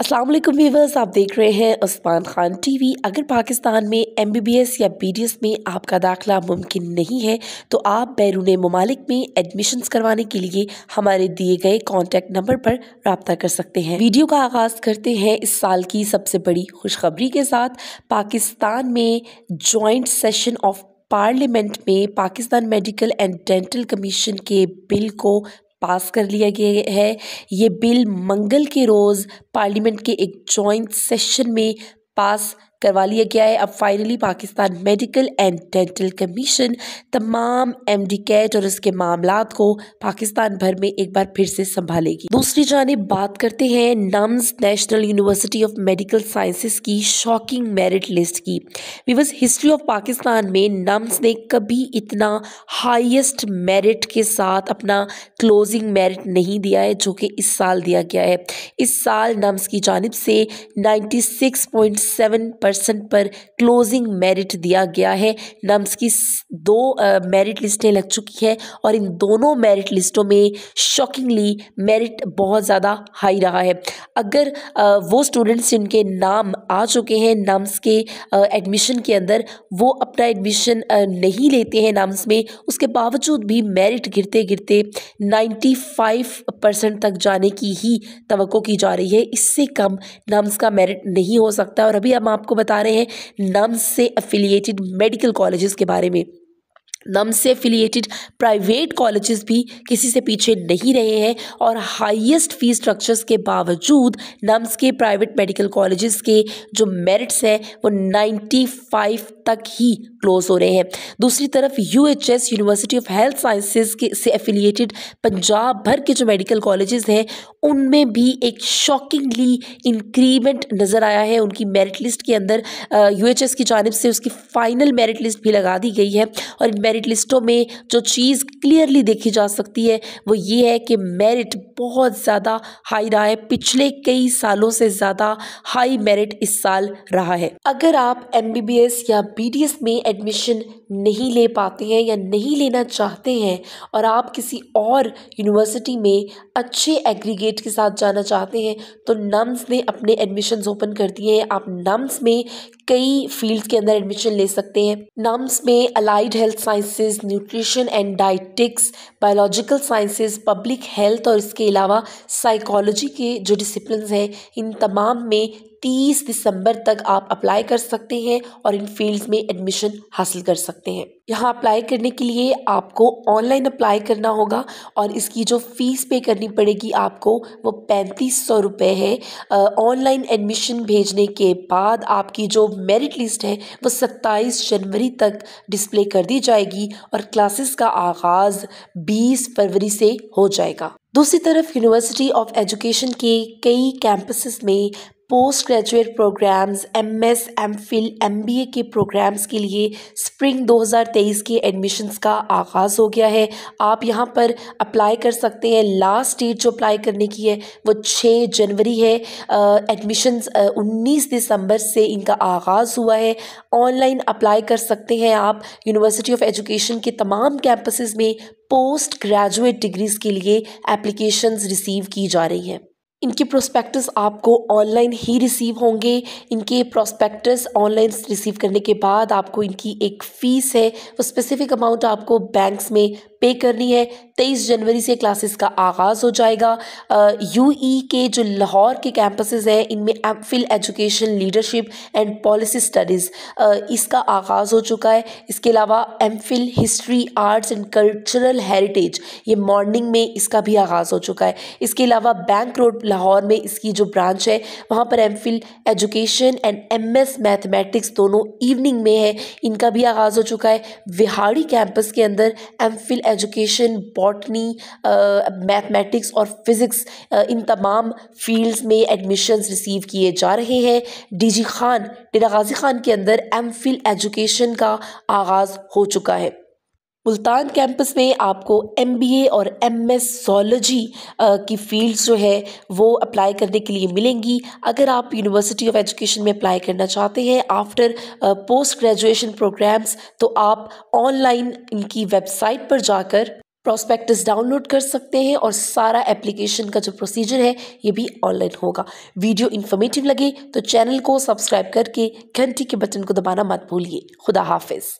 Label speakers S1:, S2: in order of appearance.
S1: Aslam viewers आप देख रहे हैं उस्मान ख़ान टीवी अगर पाकिस्तान में एम बी बी एस या बी डी एस में आपका दाखला मुमकिन नहीं है तो आप बैरून ममालिक में एडमिशन्स करवाने के लिए हमारे दिए गए कॉन्टैक्ट नंबर पर रबता कर सकते हैं वीडियो का आगाज़ करते हैं इस साल की सबसे बड़ी खुशखबरी के साथ पाकिस्तान में जॉइंट सेशन ऑफ पार्लियामेंट में Pakistan medical and dental commission के बिल को पास कर लिया गया है ये बिल मंगल के रोज़ पार्लियामेंट के एक जॉइंट सेशन में पास करवा लिया गया है अब finally Pakistan medical and dental commission तमाम एम डी कैट और इसके मामला को पाकिस्तान भर में एक बार फिर से संभालेगी दूसरी जानब बात करते हैं NUMS national university of medical sciences की शॉकिंग मेरिट लिस्ट की बिकॉज हिस्ट्री ऑफ पाकिस्तान में नम्स ने कभी इतना हाइस्ट मेरिट के साथ अपना क्लोजिंग मेरिट नहीं दिया है जो कि इस साल दिया गया है इस साल नम्स की जानब से सेवन पर्सन पर क्लोजिंग मेरिट दिया गया है नम्स की दो मेरिट लिस्टें लग चुकी हैं और इन दोनों मेरिट लिस्टों में शॉकिंगली मेरिट बहुत ज़्यादा हाई रहा है अगर वो स्टूडेंट्स जिनके नाम आ चुके हैं नम्स के एडमिशन के अंदर वो अपना एडमिशन नहीं लेते हैं नाम्स में उसके बावजूद भी मेरिट गिरते गिरते नाइन्टी परसेंट तक जाने की ही तो की जा रही है इससे कम नाम्स का मेरिट नहीं हो सकता और अभी हम आपको बता रहे हैं नम्स से अफिलिएटेड मेडिकल कॉलेजेस के बारे में नम से एफिलिएटेड प्राइवेट कॉलेजेस भी किसी से पीछे नहीं रहे हैं और हाईएस्ट फीस स्ट्रक्चर्स के बावजूद नम्स के प्राइवेट मेडिकल कॉलेजेस के जो मेरिट्स हैं वो 95 तक ही क्लोज हो रहे हैं दूसरी तरफ UHS university of health sciences के से एफिलिएटेड पंजाब भर के जो मेडिकल कॉलेजेस हैं उनमें भी एक शॉकिंगली इंक्रीमेंट नज़र आया है उनकी मेरिट लिस्ट के अंदर यूएचएस की जानब से उसकी फ़ाइनल मेरिट लिस्ट भी लगा दी गई है और इन मेरिट लिस्टों में जो चीज़ क्लियरली देखी जा सकती है वो ये है कि मेरिट बहुत ज़्यादा हाई रहा है पिछले कई सालों से ज़्यादा हाई मेरिट इस साल रहा है अगर आप एम या बी में एडमिशन नहीं ले पाते हैं या नहीं लेना चाहते हैं और आप किसी और यूनिवर्सिटी में अच्छे एग्रीगेट गेट के साथ जाना चाहते हैं तो नम्स ने अपने एडमिशन ओपन कर दिए हैं आप नम्स में कई फील्ड के अंदर एडमिशन ले सकते हैं नम्स में allied health sciences nutrition and dietetics biological sciences public health और इसके अलावा साइकोलॉजी के जो डिसिप्लिन हैं इन तमाम में तीस दिसंबर तक आप अप्लाई कर सकते हैं और इन फील्ड में एडमिशन हासिल कर सकते हैं यहाँ अप्लाई करने के लिए आपको ऑनलाइन अप्लाई करना होगा और इसकी जो फ़ीस पे करनी पड़ेगी आपको वो पैंतीस सौ रुपये है ऑनलाइन एडमिशन भेजने के बाद आपकी जो मेरिट लिस्ट है वो सत्ताईस जनवरी तक डिस्प्ले कर दी जाएगी और क्लासेस का आगाज़ बीस फरवरी से हो जाएगा दूसरी तरफ यूनिवर्सिटी ऑफ एजुकेशन के कई कैंपसेस में post graduate programmes M S M Phil M B A के प्रोग्राम्स के लिए स्प्रिंग 2023 के एडमिशन्स का आगाज़ हो गया है आप यहाँ पर अप्लाई कर सकते हैं लास्ट डेट जो अप्लाई करने की है वो 6 जनवरी है एडमिशन्स उन्नीस दिसंबर से इनका आगाज़ हुआ है ऑनलाइन अप्लाई कर सकते हैं आप यूनिवर्सिटी ऑफ एजुकेशन के तमाम कैंपसेस में पोस्ट ग्रेजुएट डिग्रीज़ के लिए एप्लीकेशन रिसीव की जा रही हैं इनके प्रोस्पेक्टस आपको ऑनलाइन ही रिसीव होंगे इनके प्रोस्पेक्टस ऑनलाइन रिसीव करने के बाद आपको इनकी एक फ़ीस है वो स्पेसिफ़िक अमाउंट आपको बैंक्स में पे करनी है तेईस जनवरी से क्लासेस का आगाज़ हो जाएगा यू ई के जो लाहौर के कैंपसेस हैं इनमें Phil education leadership and policy studies इसका आगाज़ हो चुका है इसके अलावा M Phil history arts and cultural heritage ये मॉर्निंग में इसका भी आगाज़ हो चुका है इसके अलावा बैंक रोड लाहौर में इसकी जो ब्रांच है वहाँ पर M Phil education and M S mathematics दोनों इवनिंग में है इनका भी आगाज़ हो चुका है विहाड़ी कैंपस के अंदर एम फिल एजुकेशन बॉर्ड बॉटनी मैथमेटिक्स uh, और फिज़िक्स uh, इन तमाम फील्ड्स में एडमिशन्स रिसीव किए जा रहे हैं डीजी खान डेरा गाजी खान के अंदर एम फिल एजुकेशन का आगाज़ हो चुका है मुल्तान कैंपस में आपको एम बी ए और एम एस uh, की फील्ड्स जो है वो अप्लाई करने के लिए मिलेंगी अगर आप यूनिवर्सिटी ऑफ एजुकेशन में अप्लाई करना चाहते हैं आफ्टर पोस्ट ग्रेजुएशन प्रोग्राम्स तो आप ऑनलाइन इनकी वेबसाइट पर जाकर प्रॉस्पेक्टस डाउनलोड कर सकते हैं और सारा एप्लीकेशन का जो प्रोसीजर है ये भी ऑनलाइन होगा वीडियो इन्फॉर्मेटिव लगे तो चैनल को सब्सक्राइब करके घंटी के बटन को दबाना मत भूलिए खुदा हाफिज़